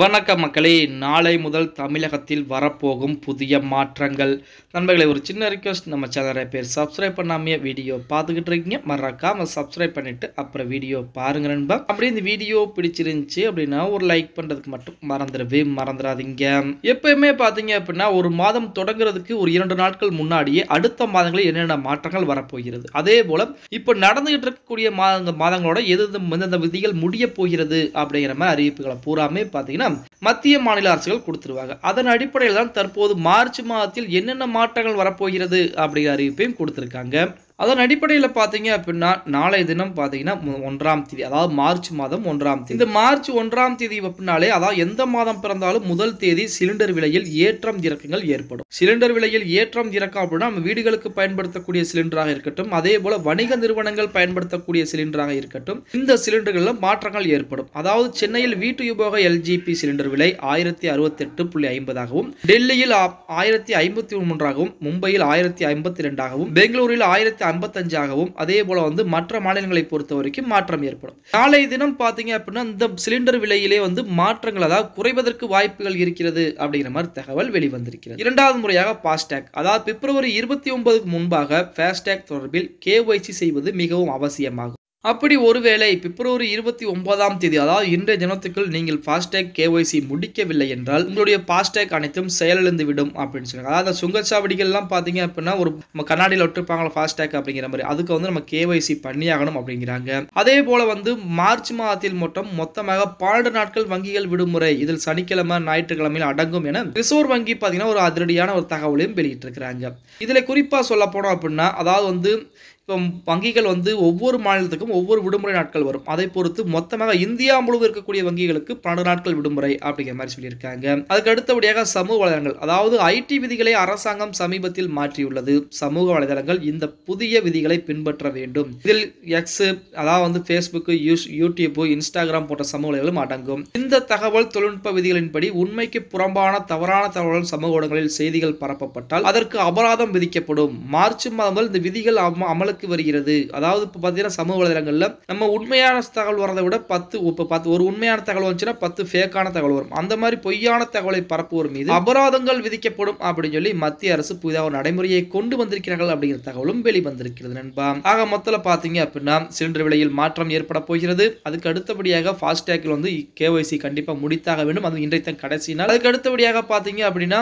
வணக்க மக்களே நாளை முதல் தமிழகத்தில் வரப்போகும் புதிய மாற்றங்கள் நண்பர்களை ஒரு சின்ன ரிக்வஸ்ட் நம்ம சேனலை பேர் சப்ஸ்கிரைப் பண்ணாமையே வீடியோ பார்த்துக்கிட்டு இருக்கீங்க மறக்காம சப்ஸ்கிரைப் பண்ணிவிட்டு அப்புறம் வீடியோ பாருங்க நண்பா அப்படி இந்த வீடியோ பிடிச்சிருந்துச்சி அப்படின்னா ஒரு லைக் பண்ணுறதுக்கு மட்டும் மறந்துடவே மறந்துடாதீங்க எப்பயுமே பார்த்தீங்க அப்படின்னா ஒரு மாதம் தொடங்குறதுக்கு ஒரு இரண்டு நாட்கள் முன்னாடியே அடுத்த மாதங்களில் என்னென்ன மாற்றங்கள் வரப்போகிறது அதே போல் இப்போ நடந்துகிட்டு இருக்கக்கூடிய மாதங்களோட எது எந்தெந்த விதிகள் முடிய போகிறது அப்படிங்கிற மாதிரி அறிவிப்புகளை பூராமே பார்த்தீங்க பார்த்தீங்கன்னா மத்திய மாநில அரசுகள் கொடுத்துருவாங்க அதன் அடிப்படையில் தான் தற்போது மார்ச் மாதத்தில் என்னென்ன மாற்றங்கள் வரப்போகிறது அப்படிங்கிற அறிவிப்பையும் கொடுத்துருக்காங்க அதன் அடிப்படையில் பார்த்தீங்க அப்படின்னா நாளைய தினம் பார்த்தீங்கன்னா ஒன்றாம் தேதி அதாவது மார்ச் மாதம் ஒன்றாம் தேதி இந்த மார்ச் ஒன்றாம் தேதி அப்படின்னாலே அதாவது எந்த மாதம் பிறந்தாலும் முதல் தேதி சிலிண்டர் விலையில் ஏற்றம் இறக்கங்கள் ஏற்படும் சிலிண்டர் விலையில் ஏற்றம் இறக்கம் அப்படின்னா நம்ம வீடுகளுக்கு பயன்படுத்தக்கூடிய சிலிண்டராக இருக்கட்டும் அதே போல வணிக நிறுவனங்கள் பயன்படுத்தக்கூடிய சிலிண்டராக இருக்கட்டும் இந்த சிலிண்டர்களில் மாற்றங்கள் ஏற்படும் அதாவது சென்னையில் வீட்டு உபயோக எல்ஜிபி சிலிண்டர் விலை ஆயிரத்தி அறுபத்தி எட்டு புள்ளி ஐம்பதாகவும் டெல்லியில் ஆயிரத்தி ஐம்பத்தி மூன்றாகவும் மும்பையில் ஆயிரத்தி ஐம்பத்தி ரெண்டாகவும் பெங்களூரில் ஆயிரத்தி ஐம்பத்தஞ்சாகவும் அதே போல வந்து மற்ற மாநிலங்களை பொறுத்த வரைக்கும் மாற்றம் ஏற்படும் நாளை தினம் பார்த்தீங்க அப்படின்னா இந்த சிலிண்டர் விலையிலே வந்து மாற்றங்கள் அதாவது குறைவதற்கு வாய்ப்புகள் இருக்கிறது அப்படிங்கிற மாதிரி தகவல் வெளிவந்திருக்கிறது இரண்டாவது முறையாக பாஸ்டேக் அதாவது பிப்ரவரி இருபத்தி ஒன்பதுக்கு முன்பாக பாஸ்டேக் தொடர்பில் கேஒய்சி செய்வது மிகவும் அவசியமாகும் அப்படி ஒருவேளை பிப்ரவரி இருபத்தி ஒன்பதாம் தேதி அதாவது இன்றைய தினத்துக்குள் நீங்கள் ஃபாஸ்டேக் கேஒய்சி முடிக்கவில்லை என்றால் உங்களுடைய ஃபாஸ்டேக் அனைத்தும் செயலிழந்து விடும் அப்படின்னு சொல்லுவாங்க அதாவது சுங்கச்சாவடிகள்லாம் பார்த்தீங்க அப்படின்னா ஒரு நம்ம கண்ணாடியில் விட்டுருப்பாங்களா ஃபாஸ்டேக் அப்படிங்கிற மாதிரி அதுக்கு வந்து நம்ம கேஒய்சி பண்ணியாகணும் அப்படிங்கிறாங்க அதே போல வந்து மார்ச் மாதத்தில் மட்டும் மொத்தமாக பன்னெண்டு நாட்கள் வங்கிகள் விடுமுறை இதில் சனிக்கிழமை ஞாயிற்றுக்கிழமையில் அடங்கும் என ரிசர்வ் வங்கி பார்த்தீங்கன்னா ஒரு அதிரடியான ஒரு தகவலையும் இருக்கிறாங்க இதில் குறிப்பாக சொல்ல போனோம் அப்படின்னா அதாவது வந்து இப்போ வங்கிகள் வந்து ஒவ்வொரு மாநிலத்துக்கும் ஒவ்வொரு விடுமுறை நாட்கள் வரும் அதை பொறுத்து மொத்தமாக இந்தியா முழுவதும் இருக்கக்கூடிய வங்கிகளுக்கு பன்னெண்டு நாட்கள் விடுமுறை அப்படிங்கிற மாதிரி சொல்லியிருக்காங்க அதுக்கு அடுத்தபடியாக சமூக வலைதளங்கள் அதாவது ஐடி விதிகளை அரசாங்கம் சமீபத்தில் மாற்றியுள்ளது சமூக வலைதளங்கள் இந்த புதிய விதிகளை பின்பற்ற வேண்டும் இதில் எக்ஸ் அதாவது வந்து ஃபேஸ்புக்கு யூடியூப் இன்ஸ்டாகிராம் போன்ற சமூக வலைகளும் அடங்கும் இந்த தகவல் தொழில்நுட்ப விதிகளின்படி உண்மைக்கு புறம்பான தவறான தகவல்கள் சமூக ஊடகங்களில் செய்திகள் பரப்பப்பட்டால் அதற்கு அபராதம் விதிக்கப்படும் மார்ச் மாதம் இந்த விதிகள் அமலுக்கு வருகிறது அதாவது பார்த்தீங்கன்னா சமூக வலைதளங்கள் நேரங்களில் நம்ம உண்மையான தகவல் வரதை விட பத்து இப்போ பத்து ஒரு உண்மையான தகவல் வந்துச்சுன்னா பத்து ஃபேக்கான தகவல் வரும் அந்த மாதிரி பொய்யான தகவலை பரப்புவோர் மீது அபராதங்கள் விதிக்கப்படும் அப்படின்னு சொல்லி மத்திய அரசு புதிதாக ஒரு நடைமுறையை கொண்டு வந்திருக்கிறார்கள் அப்படிங்கிற தகவலும் வெளிவந்திருக்கிறது நண்பா ஆக மொத்தத்தில் பார்த்தீங்க அப்படின்னா சிலிண்டர் விலையில் மாற்றம் ஏற்பட போகிறது அதுக்கு அடுத்தபடியாக ஃபாஸ்டேக்கில் வந்து கேஒய்சி கண்டிப்பாக முடித்தாக வேண்டும் அது இன்றைத்த கடைசி நாள் அதுக்கு அடுத்தபடியாக பார்த்தீங்க அப்படின்னா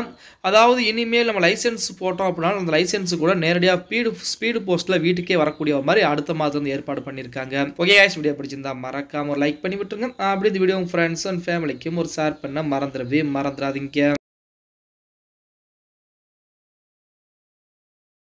அதாவது இனிமேல் நம்ம லைசன்ஸ் போட்டோம் அப்படின்னா அந்த லைசன்ஸ் கூட நேரடியாக ஸ்பீடு ஸ்பீடு போஸ்ட்டில் வீட்டுக்கே வரக்கூடிய மாதிரி அடுத்த மாதம் ஏற்பாடு பண்ணியிருக்காங்க இருக்காங்க ஓகே ஆயிஸ் வீடியோ பிடிச்சிருந்தா மறக்காம ஒரு லைக் பண்ணி விட்டுருங்க அப்படி இந்த வீடியோ உங்க ஃப்ரெண்ட்ஸ் அண்ட் ஃபேமிலிக்கும் ஒரு ஷேர் பண்ண மறந்துடவே மறந்துடாதீங்க